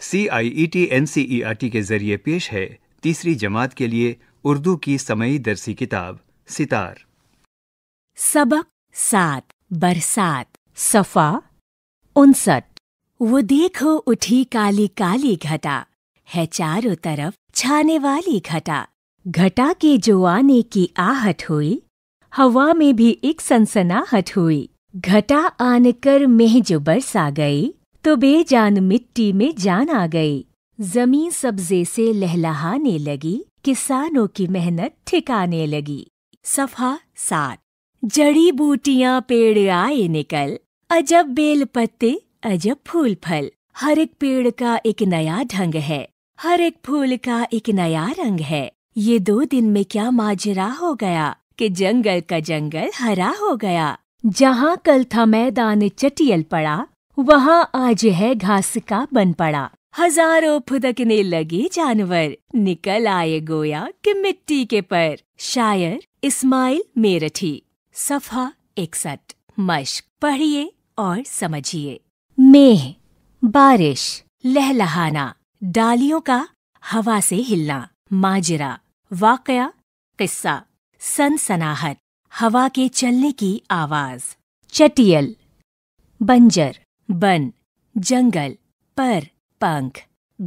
C I E T N C E R T के जरिए पेश है तीसरी जमात के लिए उर्दू की समयी दरसी किताब सितार सबक सात बरसात सफा उनसठ वो देखो उठी काली काली घटा है चारों तरफ छाने वाली घटा घटा के जो आने की आहट हुई हवा में भी एक सनसनाहट हुई घटा आन कर मेह जो बरसा गई तो बेजान मिट्टी में जान आ गई जमीन सब्जे से लहलहाने लगी किसानों की मेहनत ठिकाने लगी सफा सात जड़ी बूटियां पेड़ आए निकल अजब बेल पत्ते अजब फूल फल हर एक पेड़ का एक नया ढंग है हर एक फूल का एक नया रंग है ये दो दिन में क्या माजरा हो गया कि जंगल का जंगल हरा हो गया जहाँ कल था मैदान चटियल पड़ा वहाँ आज है घास का बन पड़ा हजारों फुदकने लगे जानवर निकल आए गोया कि मिट्टी के पर शायर इस्माइल मेरठी सफा इकसठ मश्क पढ़िए और समझिए मेह बारिश लहलहाना डालियों का हवा से हिलना माजरा वाकया किस्सा सनसनाहट हवा के चलने की आवाज चटियल बंजर बन जंगल पर पंख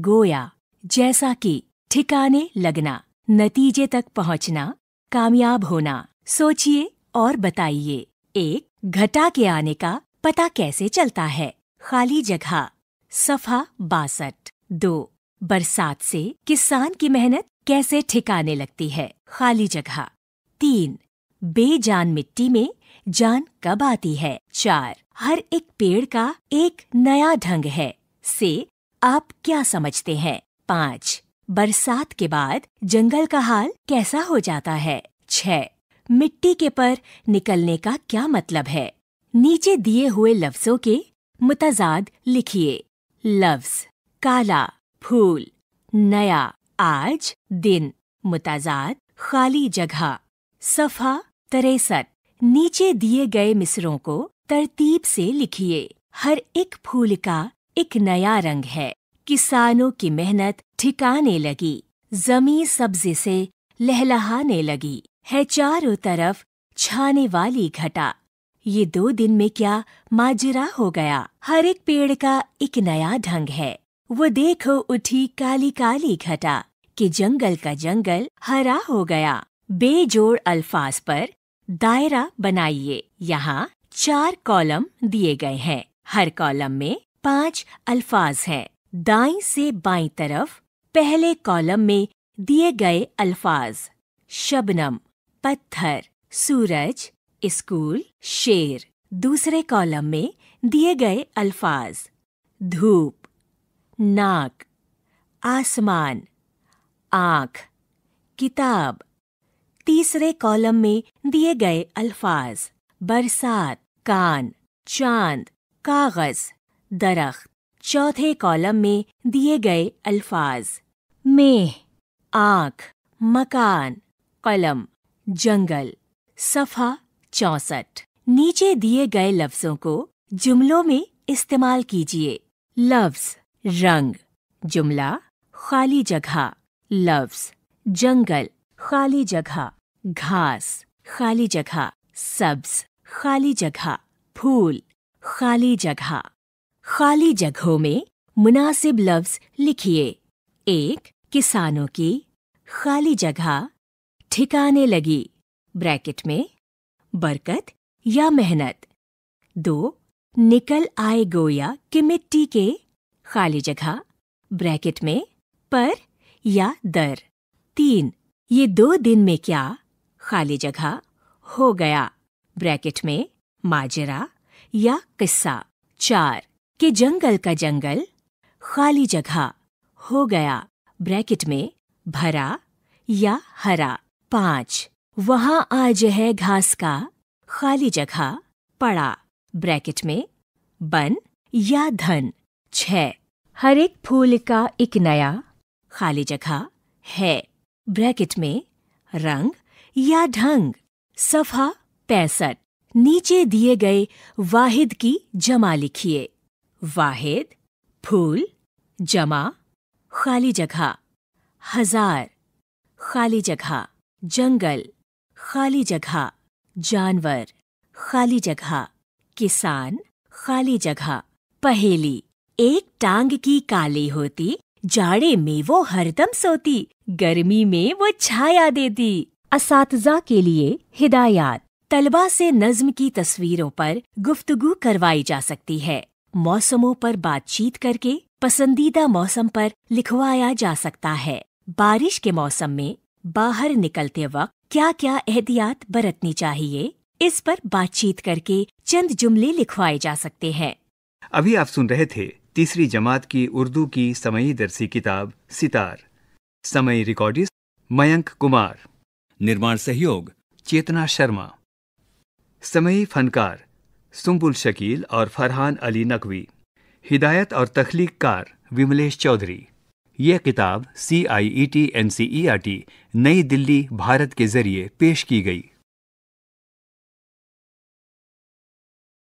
गोया जैसा कि ठिकाने लगना नतीजे तक पहुंचना कामयाब होना सोचिए और बताइए एक घटा के आने का पता कैसे चलता है खाली जगह सफा बासठ दो बरसात से किसान की मेहनत कैसे ठिकाने लगती है खाली जगह तीन बेजान मिट्टी में जान कब आती है चार हर एक पेड़ का एक नया ढंग है से आप क्या समझते हैं पाँच बरसात के बाद जंगल का हाल कैसा हो जाता है छ मिट्टी के पर निकलने का क्या मतलब है नीचे दिए हुए लफ्जों के मुतजाद लिखिए लफ्ज काला फूल नया आज दिन मुतजाद खाली जगह सफा तिरसठ नीचे दिए गए मिसरों को तरतीब से लिखिए हर एक फूल का एक नया रंग है किसानों की मेहनत ठिकाने लगी जमी सब्जी से लहलहाने लगी है चारों तरफ छाने वाली घटा ये दो दिन में क्या माजरा हो गया हर एक पेड़ का एक नया ढंग है वो देखो उठी काली काली घटा कि जंगल का जंगल हरा हो गया बेजोड़ अल्फाज पर दायरा बनाइए यहाँ चार कॉलम दिए गए हैं हर कॉलम में पांच अल्फाज हैं। दाई से बाई तरफ पहले कॉलम में दिए गए अल्फाज शबनम पत्थर सूरज स्कूल शेर दूसरे कॉलम में दिए गए अल्फाज धूप नाक आसमान आंख किताब तीसरे कॉलम में दिए गए अल्फाज बरसात कान चांद कागज दरख्त चौथे कॉलम में दिए गए अल्फाज मेह आंख मकान कलम जंगल सफ़ा चौसठ नीचे दिए गए लफ्ज़ों को जुमलों में इस्तेमाल कीजिए लफ्ज़ रंग जुमला खाली जगह लफ्ज़ जंगल खाली जगह घास खाली जगह सब्ज खाली जगह फूल खाली जगह खाली जगहों में मुनासिब लफ्ज लिखिए एक किसानों की खाली जगह ठिकाने लगी ब्रैकेट में बरकत या मेहनत दो निकल आए गोया कि मिट्टी के खाली जगह ब्रैकेट में पर या दर तीन ये दो दिन में क्या खाली जगह हो गया ब्रैकेट में माजरा या किस्सा चार के जंगल का जंगल खाली जगह हो गया ब्रैकेट में भरा या हरा पांच वहाँ आज है घास का खाली जगह पड़ा ब्रैकेट में बन या धन छ हर एक फूल का एक नया खाली जगह है ब्रैकेट में रंग या ढंग सफा पैंसठ नीचे दिए गए वाहिद की जमा लिखिए वाहिद फूल जमा खाली जगह हजार खाली जगह जंगल खाली जगह जानवर खाली जगह किसान खाली जगह पहेली एक टांग की काली होती जाड़े में वो हरदम सोती गर्मी में वो छाया देती इस के लिए हिदायत तलबा से नज्म की तस्वीरों पर गुफ्तगु करवाई जा सकती है मौसमों पर बातचीत करके पसंदीदा मौसम पर लिखवाया जा सकता है बारिश के मौसम में बाहर निकलते वक्त क्या क्या एहतियात बरतनी चाहिए इस पर बातचीत करके चंद जुमले लिखवाए जा सकते हैं अभी आप सुन रहे थे तीसरी जमात की उर्दू की समयी दरसी किताब सितार समय रिकॉर्डिस्ट मयंक कुमार निर्माण सहयोग चेतना शर्मा समयी फनकार सुम्बुल शकील और फरहान अली नकवी हिदायत और तख्लीक कार विमलेश चौधरी यह किताब C I E T N C E R T New Delhi Bharat के जरिए पेश की गई